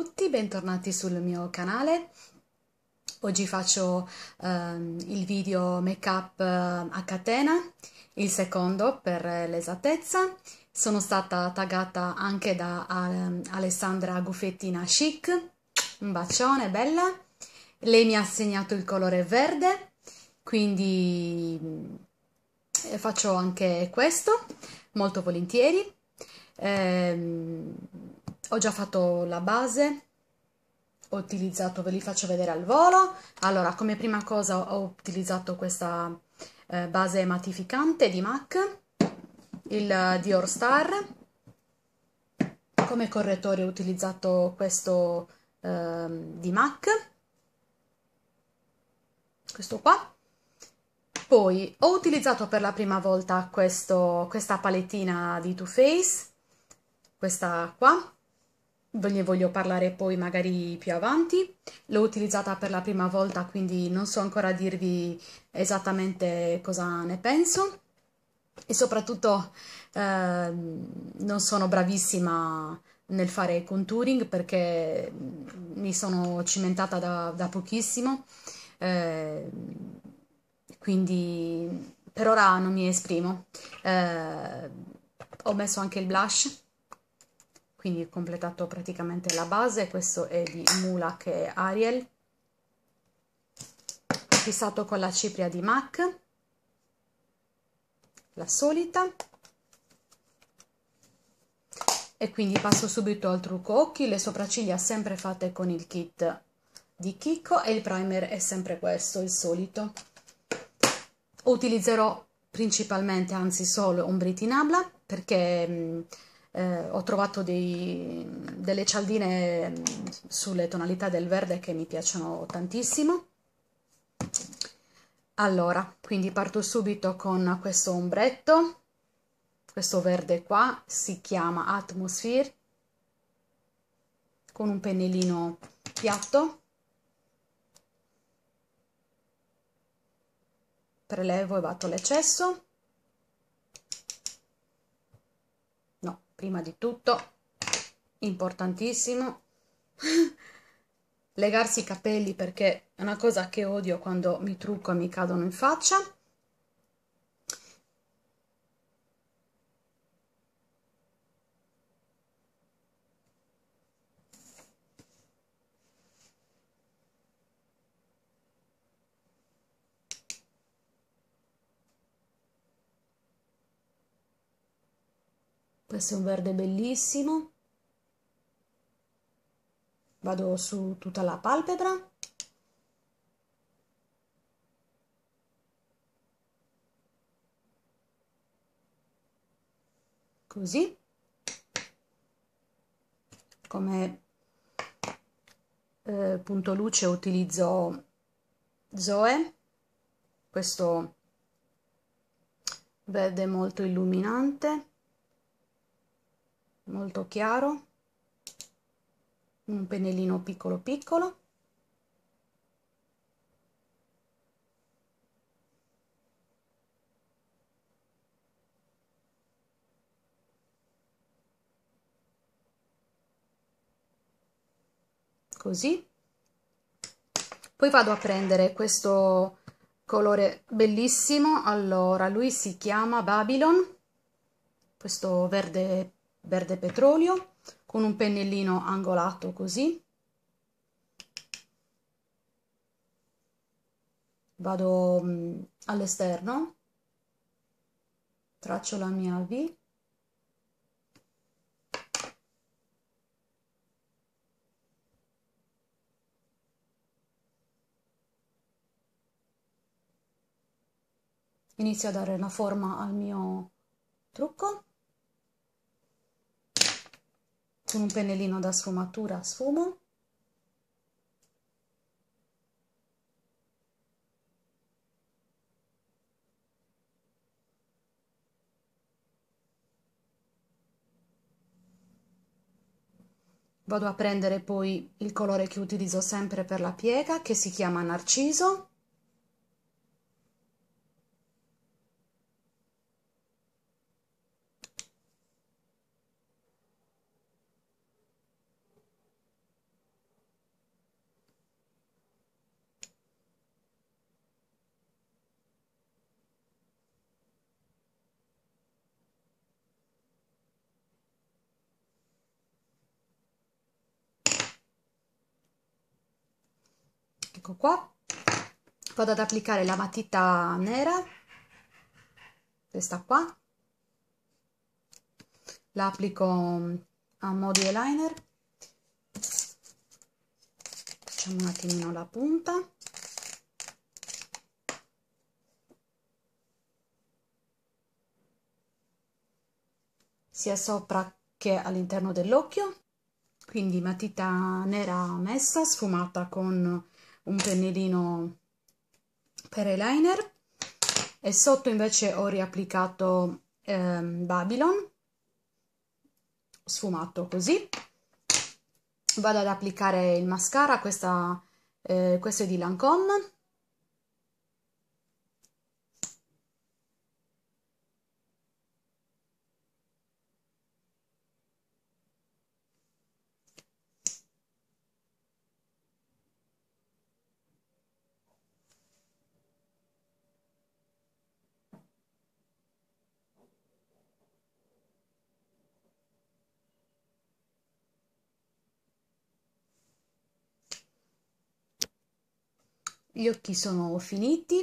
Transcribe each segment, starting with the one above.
tutti, bentornati sul mio canale. Oggi faccio ehm, il video make up eh, a catena, il secondo per l'esattezza. Sono stata taggata anche da um, Alessandra Guffettina Chic, un bacione, bella. Lei mi ha segnato il colore verde, quindi mm, faccio anche questo molto volentieri. Eh, ho già fatto la base ho utilizzato ve li faccio vedere al volo allora come prima cosa ho utilizzato questa eh, base matificante di MAC il Dior Star come correttore ho utilizzato questo eh, di MAC questo qua poi ho utilizzato per la prima volta questo, questa palettina di Too Faced questa qua ve ne voglio parlare poi magari più avanti. L'ho utilizzata per la prima volta, quindi non so ancora dirvi esattamente cosa ne penso e soprattutto eh, non sono bravissima nel fare contouring perché mi sono cimentata da, da pochissimo, eh, quindi per ora non mi esprimo. Eh, ho messo anche il blush quindi ho completato praticamente la base, questo è di Mula che è Ariel, fissato con la cipria di MAC, la solita, e quindi passo subito al trucco occhi, le sopracciglia sempre fatte con il kit di Kiko e il primer è sempre questo, il solito. Utilizzerò principalmente, anzi solo, un in abla perché... Mh, mm, eh, ho trovato dei, delle cialdine mm, sulle tonalità del verde che mi piacciono tantissimo. Allora, quindi parto subito con questo ombretto, questo verde qua, si chiama Atmosphere, con un pennellino piatto. Prelevo e vado l'eccesso. prima di tutto, importantissimo, legarsi i capelli perché è una cosa che odio quando mi trucco e mi cadono in faccia Questo è un verde bellissimo. Vado su tutta la palpebra. Così. Come eh, punto luce utilizzo Zoe, questo verde molto illuminante molto chiaro un pennellino piccolo piccolo così poi vado a prendere questo colore bellissimo allora lui si chiama Babylon questo verde verde petrolio con un pennellino angolato così. Vado mm, all'esterno, traccio la mia V. Inizio a dare una forma al mio trucco con un pennellino da sfumatura sfumo Vado a prendere poi il colore che utilizzo sempre per la piega, che si chiama Narciso. ecco qua vado ad applicare la matita nera questa qua la applico mm, a mo' eyeliner facciamo un attimino la punta sia sopra che all'interno dell'occhio quindi matita nera messa sfumata con un pennellino per eyeliner e sotto invece ho riapplicato ehm, Babylon sfumato così vado ad applicare il mascara questa, eh, questo è di Lancome Gli occhi sono finiti.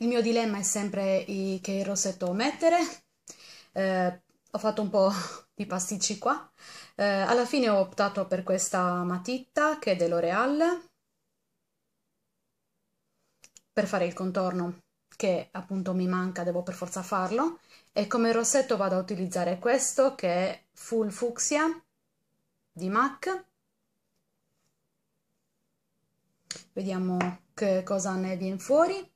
Il mio dilemma è sempre che rossetto mettere. Eh, ho fatto un po' di pasticci qua. Eh, alla fine ho optato per questa matita che è dell'Oreal per fare il contorno che appunto mi manca, devo per forza farlo. E come rossetto vado a utilizzare questo che è Full Fucsia di MAC vediamo che cosa ne viene fuori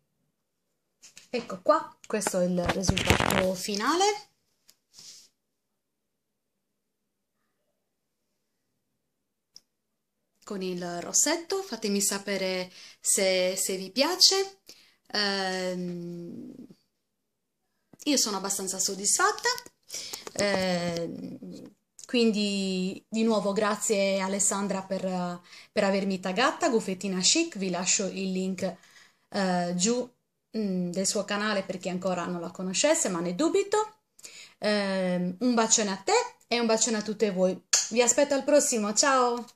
ecco qua questo è il risultato finale con il rossetto fatemi sapere se, se vi piace ehm, io sono abbastanza soddisfatta ehm, quindi di nuovo grazie Alessandra per, per avermi taggata, Gufettina Chic, vi lascio il link eh, giù mh, mm, del suo canale per chi ancora non la conoscesse, ma ne dubito. Eh, un bacione a te e un bacione a tutte voi. Vi aspetto al prossimo, ciao!